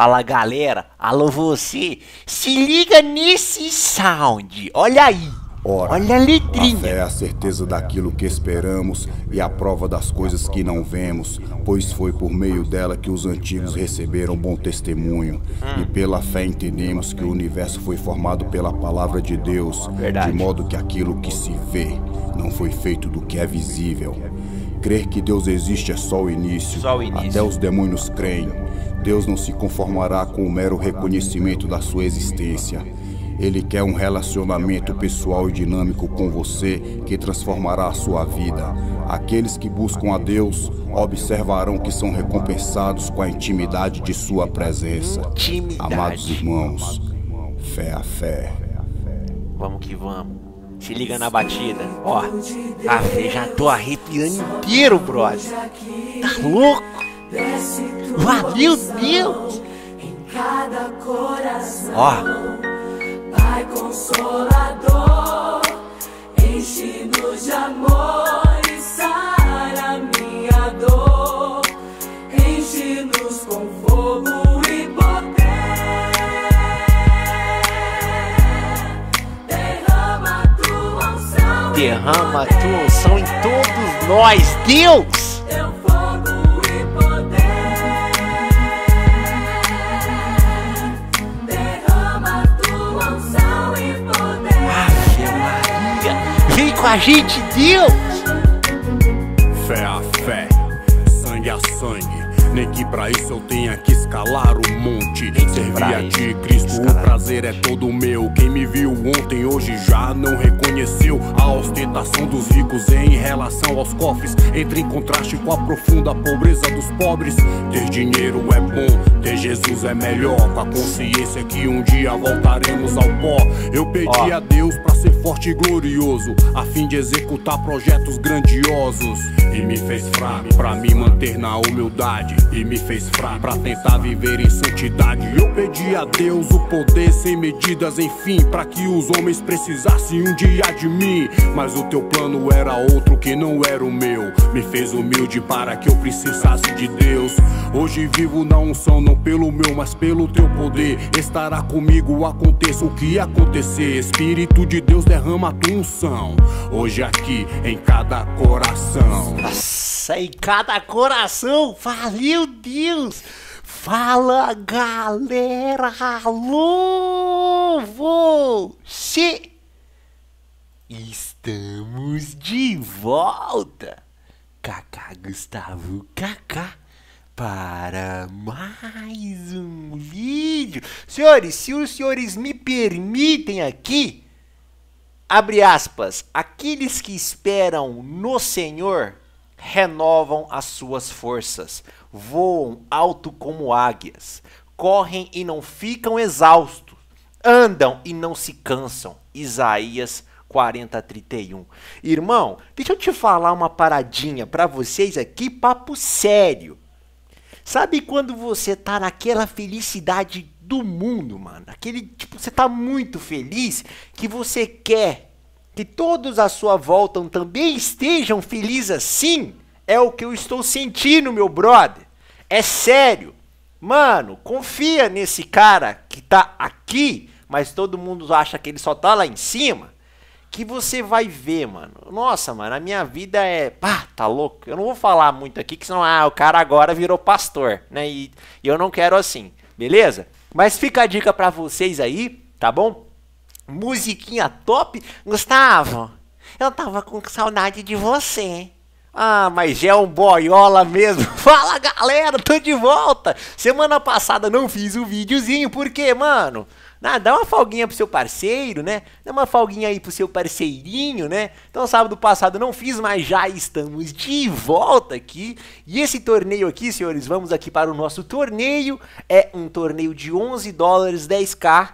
Fala galera, alô você, se liga nesse sound, olha aí. Ora, olha a letrinha. A fé é a certeza daquilo que esperamos e a prova das coisas que não vemos, pois foi por meio dela que os antigos receberam bom testemunho. Hum. E pela fé entendemos que o universo foi formado pela palavra de Deus, Verdade. de modo que aquilo que se vê não foi feito do que é visível. Crer que Deus existe é só o início. Só o início. Até os demônios creem. Deus não se conformará com o mero reconhecimento da sua existência. Ele quer um relacionamento pessoal e dinâmico com você que transformará a sua vida. Aqueles que buscam a Deus observarão que são recompensados com a intimidade de sua presença. Intimidade. Amados irmãos, fé a fé. Vamos que vamos. Se liga na batida. Ó, a fé já tô arrepiando inteiro, brother. Tá louco? Desce Ah, meu Deus! Em cada coração, ó. Pai Consolador, enche-nos de amor e sara minha dor, enche-nos com fogo. e poder. derrama tua unção. Derrama tua unção em todos nós, Deus! com a gente, Deus. Fé a fé, sangue a sangue. Nem que pra isso eu tenha que escalar o monte. Servir a ti, Cristo, o prazer é todo meu. Quem me viu ontem, hoje já não reconheceu a ostentação dos ricos em relação aos cofres. Entra em contraste com a profunda pobreza dos pobres. Ter dinheiro é bom, ter Jesus é melhor. Com a consciência que um dia voltaremos ao pó. Eu pedi oh. a Deus para ser forte e glorioso, a fim de executar projetos grandiosos e me fez fraco Pra me manter na humildade e me fez fraco Pra tentar viver em santidade Eu pedi a Deus o poder sem medidas, enfim Pra que os homens precisassem um dia de mim Mas o teu plano era outro que não era o meu Me fez humilde para que eu precisasse de Deus Hoje vivo na unção, não pelo meu, mas pelo teu poder Estará comigo, aconteça o que acontecer Espírito de Deus derrama a tua unção Hoje aqui em cada coração nossa, em cada coração, valeu Deus! Fala galera, alô, você! Estamos de volta! Kaká Gustavo Kaká para mais um vídeo. Senhores, se os senhores me permitem aqui, abre aspas, aqueles que esperam no Senhor, renovam as suas forças, voam alto como águias, correm e não ficam exaustos, andam e não se cansam. Isaías 40, 31. Irmão, deixa eu te falar uma paradinha para vocês aqui, papo sério. Sabe quando você tá naquela felicidade do mundo, mano? Aquele tipo, você tá muito feliz que você quer que todos à sua volta também estejam felizes assim, é o que eu estou sentindo, meu brother. É sério. Mano, confia nesse cara que tá aqui, mas todo mundo acha que ele só tá lá em cima. Que você vai ver, mano. Nossa, mano, a minha vida é. Pá, tá louco. Eu não vou falar muito aqui, que senão, ah, o cara agora virou pastor, né? E, e eu não quero assim, beleza? Mas fica a dica para vocês aí, tá bom? Musiquinha top? Gustavo, eu tava com saudade de você. Ah, mas é um boiola mesmo. Fala galera, tô de volta. Semana passada não fiz o um videozinho, por quê, mano? Ah, dá uma folguinha pro seu parceiro, né? Dá uma folguinha aí pro seu parceirinho, né? Então, sábado passado não fiz, mas já estamos de volta aqui. E esse torneio aqui, senhores, vamos aqui para o nosso torneio. É um torneio de 11 dólares, 10k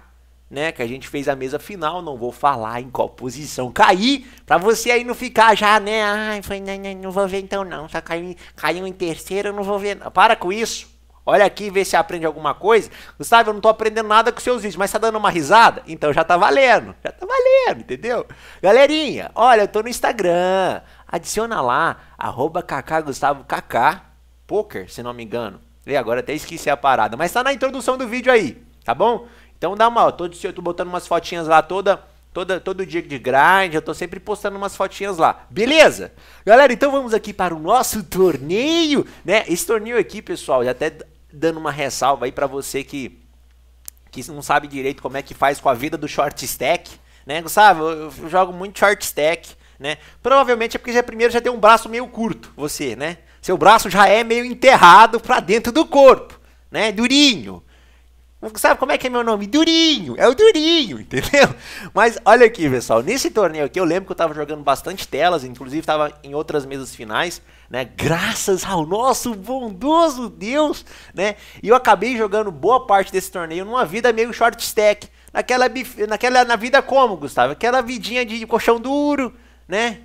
né? Que a gente fez a mesa final, não vou falar em qual posição cair, pra você aí não ficar já, né? Ai, foi, não, né, né, não vou ver então não, só caiu, caiu em terceiro, não vou ver. Não. Para com isso. Olha aqui, vê se aprende alguma coisa. Gustavo, eu não tô aprendendo nada com seus vídeos, mas tá dando uma risada? Então já tá valendo, já tá valendo, entendeu? Galerinha, olha, eu tô no Instagram. Adiciona lá, arroba kkgustavokk, poker, se não me engano. E agora até esqueci a parada, mas tá na introdução do vídeo aí, tá bom? Então dá uma, ó, eu tô botando umas fotinhas lá toda, toda, todo dia de grind, eu tô sempre postando umas fotinhas lá. Beleza? Galera, então vamos aqui para o nosso torneio, né? Esse torneio aqui, pessoal, já até dando uma ressalva aí para você que que não sabe direito como é que faz com a vida do short stack, né? Sabe, eu, eu jogo muito short stack, né? Provavelmente é porque já é primeiro já tem um braço meio curto, você, né? Seu braço já é meio enterrado para dentro do corpo, né? Durinho. Sabe como é que é meu nome? Durinho! É o Durinho, entendeu? Mas olha aqui, pessoal. Nesse torneio aqui, eu lembro que eu tava jogando bastante telas, inclusive tava em outras mesas finais, né? Graças ao nosso bondoso Deus, né? E eu acabei jogando boa parte desse torneio numa vida meio short stack. Naquela, naquela na vida como, Gustavo? Aquela vidinha de colchão duro, né?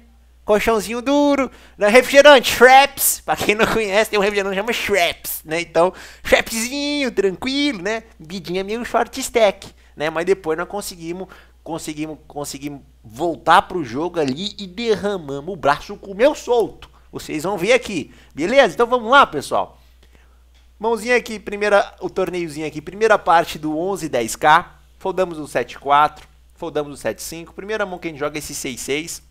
colchãozinho duro, né? refrigerante, Shraps, pra quem não conhece, tem um refrigerante que chama Shraps, né, então, Shrepzinho, tranquilo, né, bidinha meio short stack, né, mas depois nós conseguimos, conseguimos, conseguimos voltar pro jogo ali e derramamos o braço com o meu solto, vocês vão ver aqui, beleza? Então vamos lá, pessoal. Mãozinha aqui, primeira, o torneiozinho aqui, primeira parte do 11 10k, foldamos o 7-4, foldamos o 7-5, primeira mão que a gente joga é esse 6-6,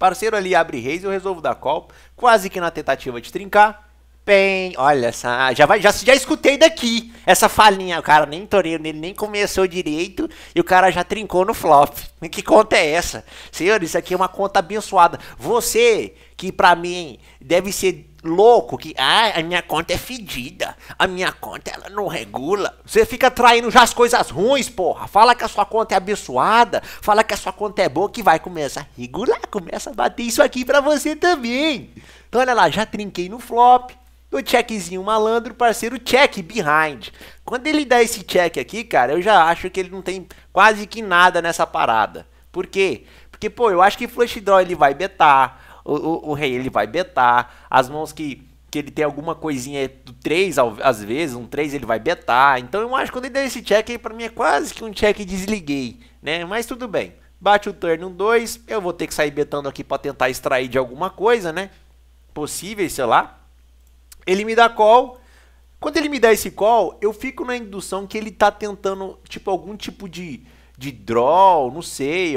Parceiro ali abre raise eu resolvo dar call. Quase que na tentativa de trincar. Bem, olha essa. Ah, já, vai, já, já escutei daqui essa falinha. O cara nem torneio nele, nem começou direito e o cara já trincou no flop. Que conta é essa? Senhor, isso aqui é uma conta abençoada. Você, que para mim deve ser louco que, ah, a minha conta é fedida, a minha conta ela não regula. Você fica traindo já as coisas ruins, porra. Fala que a sua conta é abençoada, fala que a sua conta é boa, que vai começar a regular, começa a bater isso aqui pra você também. Então, olha lá, já trinquei no flop, do checkzinho malandro, parceiro, check behind. Quando ele dá esse check aqui, cara, eu já acho que ele não tem quase que nada nessa parada. Por quê? Porque, pô, eu acho que flush draw ele vai betar, o, o, o rei ele vai betar, as mãos que que ele tem alguma coisinha do 3, às vezes, um 3 ele vai betar. Então eu acho que quando ele deu esse check aí, pra mim é quase que um check desliguei, né? Mas tudo bem. Bate o turn 1, 2, eu vou ter que sair betando aqui pra tentar extrair de alguma coisa, né? possível sei lá. Ele me dá call. Quando ele me dá esse call, eu fico na indução que ele tá tentando, tipo, algum tipo de de draw, não sei.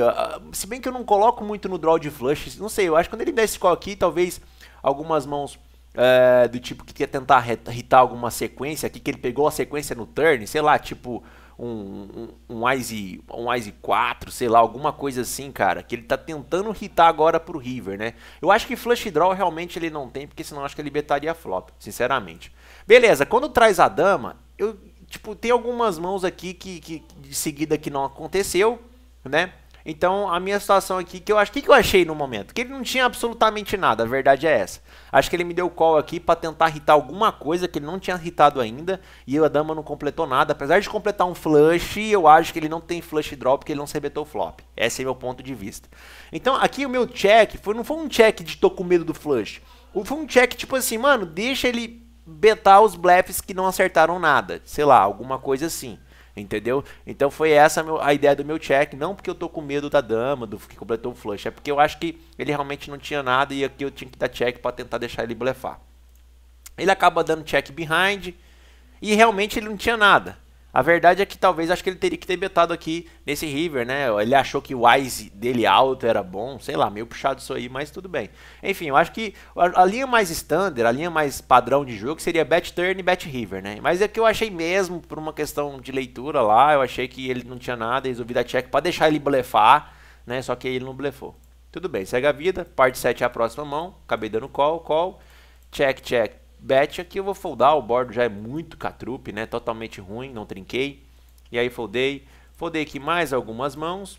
Se bem que eu não coloco muito no draw de flush, não sei. Eu acho que quando ele der esse call aqui, talvez algumas mãos é, do tipo que quer tentar hitar alguma sequência aqui, que ele pegou a sequência no turn, sei lá, tipo um, um, um, Ice, um Ice 4, sei lá, alguma coisa assim, cara, que ele tá tentando hitar agora pro River, né? Eu acho que Flush Draw realmente ele não tem, porque senão acho que ele betaria flop, sinceramente. Beleza, quando traz a dama, eu, tipo, tem algumas mãos aqui que, que de seguida que não aconteceu, né? Então, a minha situação aqui, que eu acho, que, que eu achei no momento? Que ele não tinha absolutamente nada, a verdade é essa. Acho que ele me deu call aqui para tentar irritar alguma coisa que ele não tinha irritado ainda, e a dama não completou nada. Apesar de completar um flush, eu acho que ele não tem flush drop, porque ele não se o flop. Esse é meu ponto de vista. Então, aqui o meu check, foi, não foi um check de tô com medo do flush. Foi um check, tipo assim, mano, deixa ele betar os blefs que não acertaram nada, sei lá, alguma coisa assim. Entendeu? Então foi essa a ideia do meu check. Não porque eu tô com medo da dama, do que completou o flush. É porque eu acho que ele realmente não tinha nada e aqui eu tinha que dar check para tentar deixar ele blefar. Ele acaba dando check behind e realmente ele não tinha nada. A verdade é que talvez acho que ele teria que ter betado aqui nesse River, né? Ele achou que o Wise dele alto era bom, sei lá, meio puxado isso aí, mas tudo bem. Enfim, eu acho que a linha mais standard, a linha mais padrão de jogo seria bet turn e bet River, né? Mas é que eu achei mesmo, por uma questão de leitura lá, eu achei que ele não tinha nada, resolvi dar check para deixar ele blefar, né? Só que ele não blefou. Tudo bem, segue a vida, parte 7 é a próxima mão, acabei dando call, call, check, check, bet aqui eu vou foldar, o board já é muito catrupe, né? Totalmente ruim, não trinquei. E aí foldei, foldei aqui mais algumas mãos.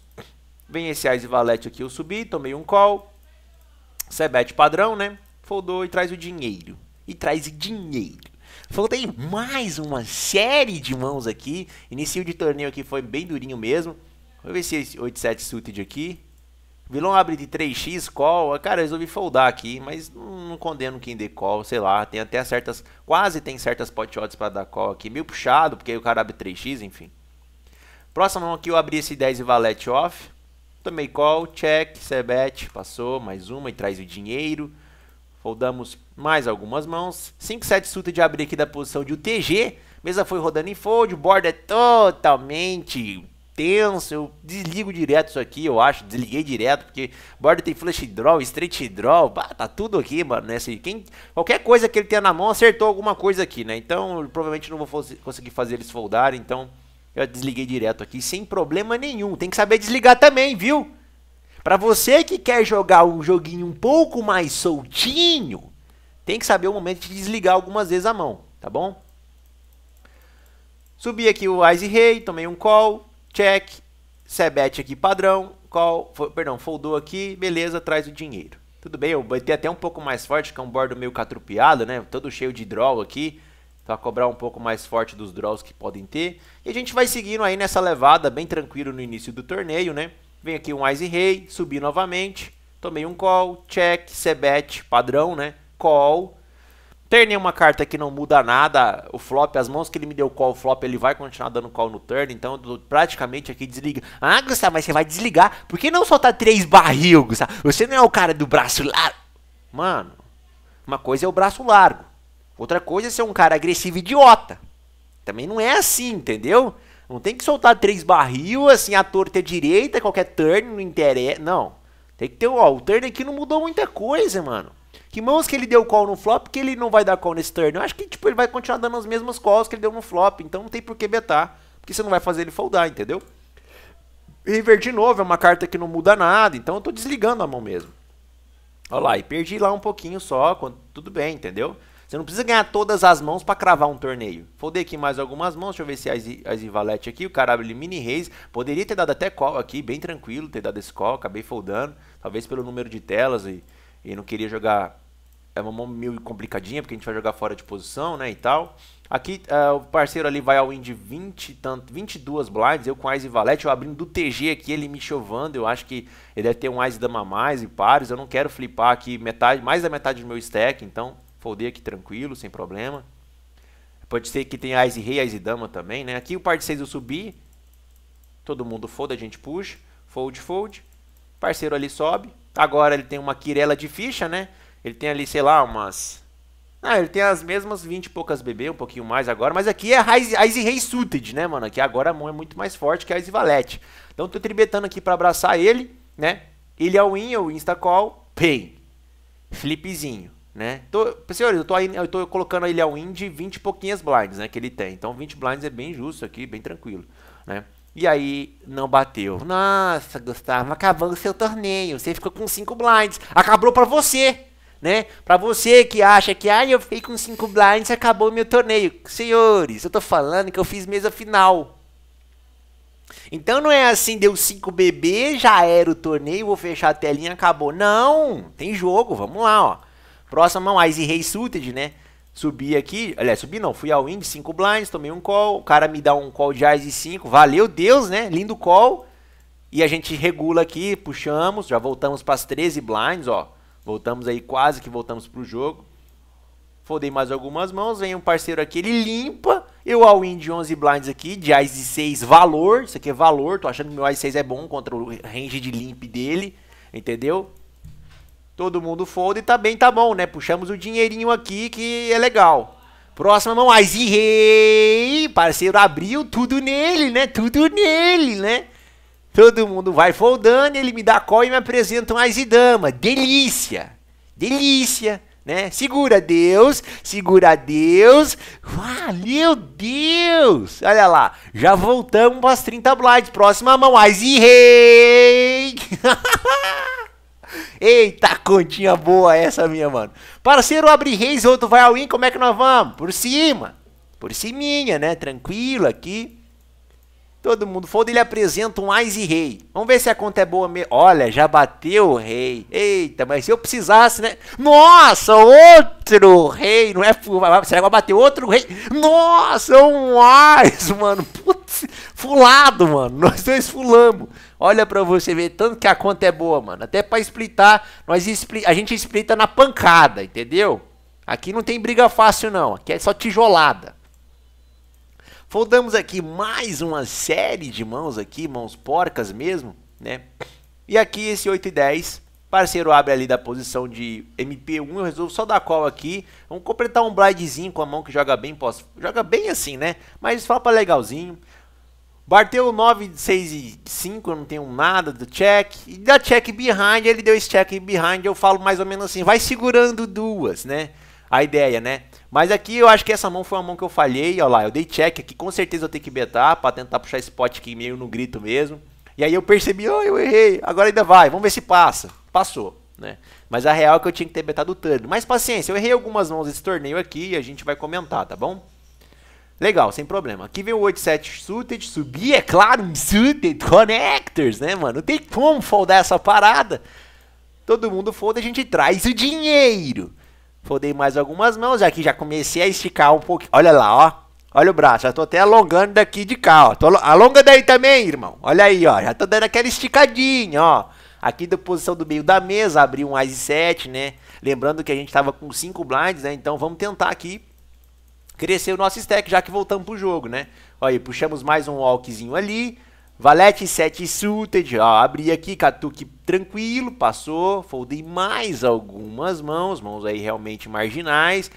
Vem esse Ais e Valete aqui, eu subi, tomei um call. Sebet é padrão, né? Foldou e traz o dinheiro. E traz dinheiro. Foldei mais uma série de mãos aqui. Início de torneio aqui foi bem durinho mesmo. Vou ver se esse 8-7 suited aqui. Vilão abre de 3x, call. Ah, cara, eu resolvi foldar aqui, mas não condeno quem dê call, sei lá. Tem até certas. Quase tem certas pot odds pra dar call aqui. Meio puxado, porque aí o cara abre 3x, enfim. Próxima mão aqui eu abri esse 10 e valete off. Tomei call, check, sebet, passou, mais uma e traz o dinheiro. Foldamos mais algumas mãos. 5-7 suta de abrir aqui da posição de UTG. Mesa foi rodando em fold, o board é totalmente tenso, eu desligo direto isso aqui, eu acho, desliguei direto, porque borda tem Flash draw, straight draw, bah, tá tudo aqui, mano, né, assim, quem, qualquer coisa que ele tenha na mão acertou alguma coisa aqui, né, então provavelmente não vou conseguir fazer eles foldarem, então eu desliguei direto aqui, sem problema nenhum, tem que saber desligar também, viu? Pra você que quer jogar um joguinho um pouco mais soltinho, tem que saber o momento de desligar algumas vezes a mão, tá bom? Subi aqui o Ice Rei, tomei um call, check, sebet é aqui padrão, call, for, perdão, foldou aqui, beleza, traz o dinheiro. Tudo bem, eu botei até um pouco mais forte, que é um bordo meio catrupiado, né? Todo cheio de draw aqui, para então cobrar um pouco mais forte dos draws que podem ter. E a gente vai seguindo aí nessa levada, bem tranquilo no início do torneio, né? Vem aqui um Ice Rei, subi novamente, tomei um call, check, sebet, é padrão, né? Call, ter nenhuma carta que não muda nada, o flop, as mãos que ele me deu call, o flop, ele vai continuar dando call no turn, então praticamente aqui desliga. Ah, Gustavo, mas você vai desligar, por que não soltar três barril, Gustavo? Você não é o cara do braço largo. Mano, uma coisa é o braço largo, outra coisa é ser um cara agressivo idiota. Também não é assim, entendeu? Não tem que soltar três barril, assim, a torta é direita, qualquer turn, não interessa, não. Tem que ter, ó, o turn aqui não mudou muita coisa, mano. Que mãos que ele deu call no flop que ele não vai dar call nesse turn? Eu acho que tipo, ele vai continuar dando as mesmas calls que ele deu no flop, então não tem por que betar, porque você não vai fazer ele foldar, entendeu? River de novo é uma carta que não muda nada, então eu tô desligando a mão mesmo. Olha lá, e perdi lá um pouquinho só, quando, tudo bem, entendeu? Você não precisa ganhar todas as mãos para cravar um torneio. Foldei aqui mais algumas mãos, deixa eu ver se é as Ivalete aqui, o cara abre mini reis. Poderia ter dado até call aqui, bem tranquilo, ter dado esse call, acabei foldando. Talvez pelo número de telas e, e não queria jogar é uma mão meio complicadinha, porque a gente vai jogar fora de posição, né, e tal. Aqui uh, o parceiro ali vai ao win de 20, tanto, 22 blinds, eu com Ice e Valete, eu abrindo do TG aqui, ele me chovando, eu acho que ele deve ter um Ice Dama a mais e pares, eu não quero flipar aqui metade, mais da metade do meu stack, então foldei aqui tranquilo, sem problema. Pode ser que tenha Ice e Rei, Ice e Dama também, né, aqui o par de 6 eu subi, todo mundo folda, a gente puxa, fold, fold, parceiro ali sobe, agora ele tem uma quirela de ficha, né, ele tem ali, sei lá, umas. Ah, ele tem as mesmas 20 e poucas BB, um pouquinho mais agora, mas aqui é Ice Rei Suited, né, mano? Aqui agora a mão é muito mais forte que a Ice Valete. Então tô tributando aqui para abraçar ele, né? Ele é o Win, é o Instacall, Pay. Flipzinho, né? Tô, senhores, eu tô, aí, eu tô colocando ele ao Win de 20 e pouquinhas blinds, né? Que ele tem. Então 20 blinds é bem justo aqui, bem tranquilo, né? E aí, não bateu. Nossa, Gustavo, acabou o seu torneio. Você ficou com 5 blinds. Acabou pra você né? Para você que acha que ah, eu fiquei com cinco blinds e acabou meu torneio. Senhores, eu tô falando que eu fiz mesa final. Então não é assim, deu 5 BB, já era o torneio, vou fechar a telinha, acabou. Não, tem jogo, vamos lá, ó. Próxima mão, é Ice Rei Suited, né? Subi aqui, aliás, subi não, fui ao wind, 5 blinds, tomei um call, o cara me dá um call de Ice 5, valeu Deus, né? Lindo call. E a gente regula aqui, puxamos, já voltamos para as 13 blinds, ó. Voltamos aí, quase que voltamos pro jogo. Fodei mais algumas mãos, vem um parceiro aqui, ele limpa. Eu ao wind de 11 blinds aqui, de Ice 6 valor, isso aqui é valor, tô achando que meu Ice 6 é bom contra o range de limp dele, entendeu? Todo mundo fold e tá bem, tá bom, né? Puxamos o dinheirinho aqui que é legal. Próxima mão, Ice Rei, parceiro abriu tudo nele, né? Tudo nele, né? Todo mundo vai foldando, ele me dá call e me apresenta um Aizidama. Delícia! Delícia! Né? Segura Deus, segura Deus. valeu ah, Deus! Olha lá, já voltamos para as 30 blinds. Próxima mão, Aizzy Rei! Eita, continha boa essa minha, mano. Parceiro, abre reis, outro vai ao in, como é que nós vamos? Por cima. Por ciminha, né? Tranquilo aqui. Todo mundo foda, ele apresenta um Ais e Rei. Vamos ver se a conta é boa mesmo. Olha, já bateu o rei. Eita, mas se eu precisasse, né? Nossa, outro rei. Não é. Será que vai bater outro rei? Nossa, um Ais, mano. Putz, fulado, mano. Nós dois fulamos. Olha pra você ver, tanto que a conta é boa, mano. Até pra explitar. nós expli. a gente explita na pancada, entendeu? Aqui não tem briga fácil, não. Aqui é só tijolada. Voltamos aqui mais uma série de mãos aqui, mãos porcas mesmo, né? E aqui esse 8 e 10, parceiro abre ali da posição de MP1, eu resolvo só dar call aqui. Vamos completar um blindezinho com a mão que joga bem, posso, joga bem assim, né? Mas flopa legalzinho. Bateu 9, 6 e 5, eu não tenho nada do check. E da check behind, ele deu esse check behind, eu falo mais ou menos assim, vai segurando duas, né? A ideia, né? Mas aqui eu acho que essa mão foi uma mão que eu falhei, ó lá, eu dei check aqui, com certeza eu tenho que betar pra tentar puxar esse pote aqui meio no grito mesmo. E aí eu percebi, ó, oh, eu errei, agora ainda vai, vamos ver se passa. Passou, né? Mas a real é que eu tinha que ter betado o turno. Mas paciência, eu errei algumas mãos nesse torneio aqui e a gente vai comentar, tá bom? Legal, sem problema. Aqui vem o 87 suited, subir, é claro, um suited connectors, né, mano? Não tem como foldar essa parada. Todo mundo folda, a gente traz o dinheiro. Fodei mais algumas mãos aqui, já comecei a esticar um pouquinho. Olha lá, ó. Olha o braço, já tô até alongando daqui de cá, ó. Tô, alonga daí também, irmão. Olha aí, ó. Já tô dando aquela esticadinha, ó. Aqui da posição do meio da mesa, abri um Ice 7, né? Lembrando que a gente tava com 5 blinds, né? Então vamos tentar aqui crescer o nosso stack, já que voltamos pro jogo, né? Olha aí, puxamos mais um walkzinho ali. Valete 7 suited, ó, abri aqui, catuque tranquilo, passou, foldei mais algumas mãos, mãos aí realmente marginais,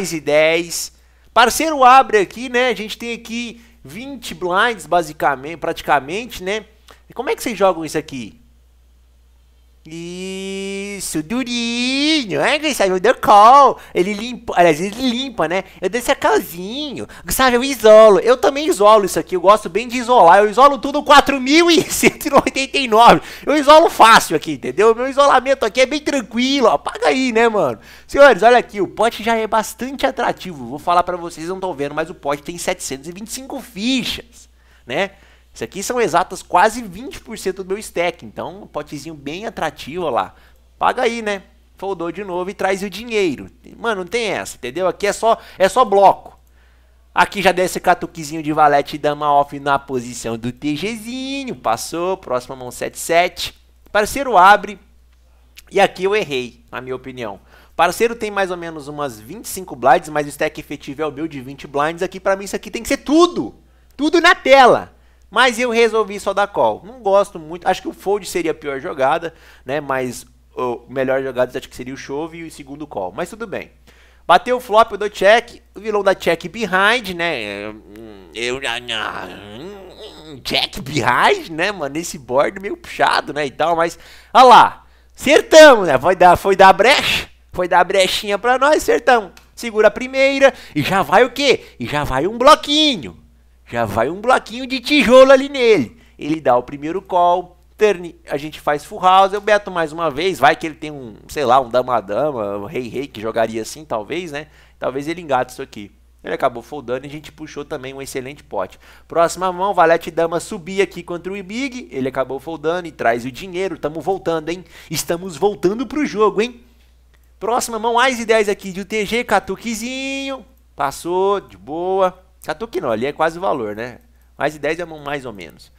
Ice 10, parceiro abre aqui, né, a gente tem aqui 20 blinds basicamente, praticamente, né, e como é que vocês jogam isso aqui? Isso, durinho. É, Gustavo, deu call. Ele limpa, aliás, ele limpa, né? Eu dei esse calzinho. Gustavo, eu isolo. Eu também isolo isso aqui. Eu gosto bem de isolar. Eu isolo tudo 4.189. Eu isolo fácil aqui, entendeu? Meu isolamento aqui é bem tranquilo. Apaga aí, né, mano? Senhores, olha aqui. O pote já é bastante atrativo. Vou falar pra vocês, não estão vendo, mas o pote tem 725 fichas, né? Isso aqui são exatas quase 20% do meu stack, então um potezinho bem atrativo lá. Paga aí, né? Foldou de novo e traz o dinheiro. Mano, não tem essa, entendeu? Aqui é só, é só bloco. Aqui já desce catuquezinho de valete e dama off na posição do TGzinho. Passou, próxima mão 7-7. Parceiro abre. E aqui eu errei, na minha opinião. Parceiro tem mais ou menos umas 25 blinds, mas o stack efetivo é o meu de 20 blinds. Aqui para mim isso aqui tem que ser tudo. Tudo na tela. Mas eu resolvi só dar call. Não gosto muito. Acho que o fold seria a pior jogada, né? Mas o melhor jogada acho que seria o shove e o segundo call. Mas tudo bem. Bateu o flop, eu dou check. O vilão da check behind, né? Eu check behind, né, mano? Nesse board meio puxado, né, e tal, mas... Olha lá, acertamos, né? Foi dar, foi dar brecha, foi dar brechinha pra nós, acertamos. Segura a primeira e já vai o quê? E já vai um bloquinho já vai um bloquinho de tijolo ali nele. Ele dá o primeiro call, a gente faz full house, eu beto mais uma vez, vai que ele tem um, sei lá, um dama-dama, um rei-rei que jogaria assim, talvez, né? Talvez ele engate isso aqui. Ele acabou foldando e a gente puxou também um excelente pote. Próxima mão, valete dama subir aqui contra o Ibig. Ele acabou foldando e traz o dinheiro. Estamos voltando, hein? Estamos voltando pro jogo, hein? Próxima mão, as e 10 aqui de UTG, catuquezinho. Passou, de boa. Catuque não, ali é quase o valor, né? Mais de 10 é mais ou menos.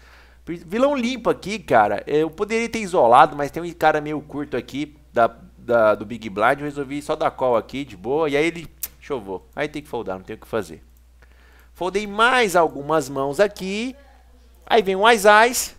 Vilão limpo aqui, cara. É, eu poderia ter isolado, mas tem um cara meio curto aqui da, da do Big Blind. Eu resolvi só dar call aqui, de boa. E aí ele chovou. Aí tem que foldar, não tem o que fazer. Foldei mais algumas mãos aqui. Aí vem o Ais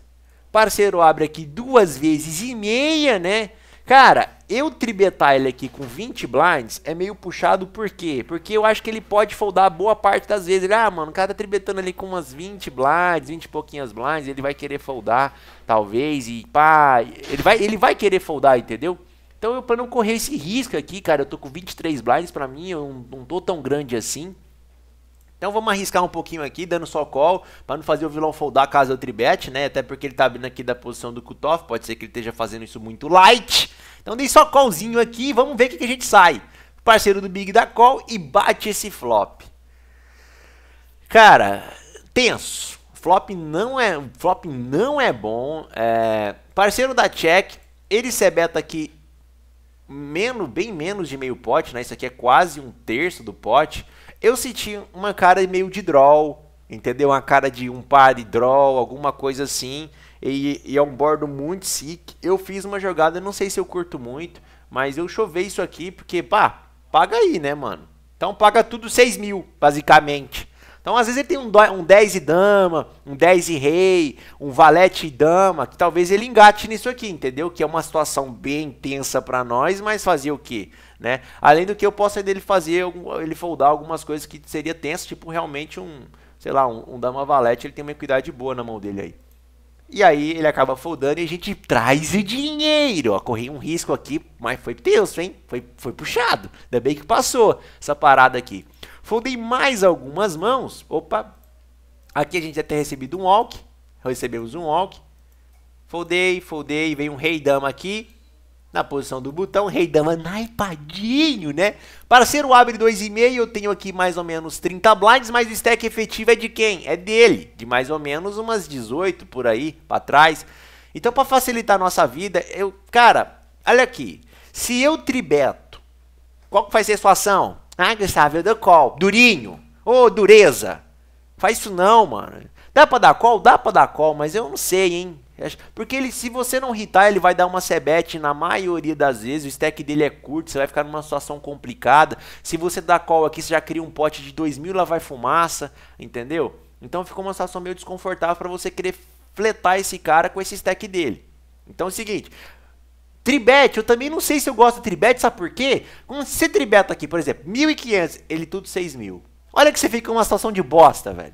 Parceiro abre aqui duas vezes e meia, né? Cara, eu tribetar ele aqui com 20 blinds é meio puxado, por quê? Porque eu acho que ele pode foldar boa parte das vezes. Ele, ah, mano, o cara tá tribetando ali com umas 20 blinds, 20 e pouquinhas blinds, ele vai querer foldar, talvez, e pá, ele vai, ele vai querer foldar, entendeu? Então, eu, pra não correr esse risco aqui, cara, eu tô com 23 blinds pra mim, eu não tô tão grande assim. Então vamos arriscar um pouquinho aqui, dando só call, para não fazer o vilão foldar caso eu tribet, né? Até porque ele tá vindo aqui da posição do cutoff, pode ser que ele esteja fazendo isso muito light. Então dei só callzinho aqui, vamos ver o que, que a gente sai. parceiro do Big da call e bate esse flop. Cara, tenso. Flop não é, flop não é bom. É, parceiro da check, ele se é beta aqui menos, bem menos de meio pote, né? Isso aqui é quase um terço do pote eu senti uma cara meio de draw, entendeu? Uma cara de um par de draw, alguma coisa assim. E, e é um bordo muito sick. Eu fiz uma jogada, não sei se eu curto muito, mas eu chovei isso aqui porque, pá, paga aí, né, mano? Então paga tudo 6 mil, basicamente. Então, às vezes ele tem um, um 10 e dama, um 10 e rei, um valete e dama, que talvez ele engate nisso aqui, entendeu? Que é uma situação bem tensa para nós, mas fazer o quê? né? Além do que eu posso ainda ele fazer, ele foldar algumas coisas que seria tenso, tipo realmente um, sei lá, um, um Dama Valete, ele tem uma equidade boa na mão dele aí. E aí ele acaba foldando e a gente traz o dinheiro. Ó, corri um risco aqui, mas foi tenso, hein? Foi, foi puxado. Ainda bem que passou essa parada aqui. Foldei mais algumas mãos. Opa! Aqui a gente já tem recebido um walk. Recebemos um walk. Foldei, foldei, veio um rei dama aqui na posição do botão, rei dama naipadinho, né? Para ser o abre 2,5, eu tenho aqui mais ou menos 30 blinds, mas o stack efetivo é de quem? É dele, de mais ou menos umas 18 por aí, para trás. Então, para facilitar a nossa vida, eu, cara, olha aqui. Se eu tribeto, qual que vai ser a sua ação? Ah, Gustavo, eu dou call. Durinho. Ô, oh, dureza. Faz isso não, mano. Dá pra dar call? Dá pra dar call, mas eu não sei, hein? Porque ele, se você não hitar, ele vai dar uma sebete na maioria das vezes. O stack dele é curto, você vai ficar numa situação complicada. Se você dá call aqui, você já cria um pote de mil lá vai fumaça, entendeu? Então ficou uma situação meio desconfortável para você querer fletar esse cara com esse stack dele. Então é o seguinte, Tribet, eu também não sei se eu gosto de tribet, sabe por quê? Quando você tribeta aqui, por exemplo, 1500, ele tudo 6000. Olha que você fica uma situação de bosta, velho.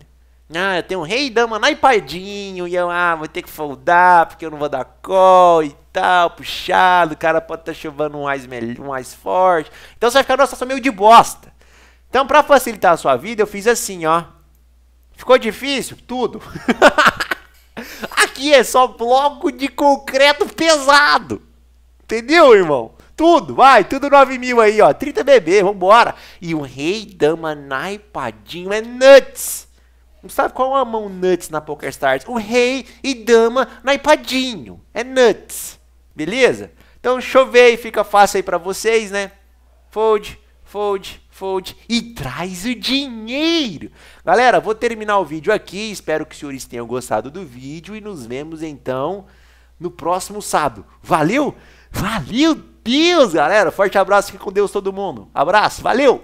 Ah, eu tenho um rei e dama naipadinho e eu ah, vou ter que foldar porque eu não vou dar call e tal, puxado, o cara pode estar tá chovendo um mais, um mais forte. Então você vai ficar numa situação meio de bosta. Então, para facilitar a sua vida, eu fiz assim, ó. Ficou difícil? Tudo. Aqui é só bloco de concreto pesado. Entendeu, irmão? Tudo, vai, tudo 9 mil aí, ó. 30 BB, vambora. E o rei, dama, naipadinho é nuts. Sabe qual é a mão nuts na PokerStars? O rei e dama naipadinho É nuts. Beleza? Então chove e fica fácil aí para vocês, né? Fold, fold, fold e traz o dinheiro. Galera, vou terminar o vídeo aqui. Espero que os senhores tenham gostado do vídeo e nos vemos então no próximo sábado. Valeu? Valeu, Deus, galera. Forte abraço, fique com Deus todo mundo. Abraço, valeu.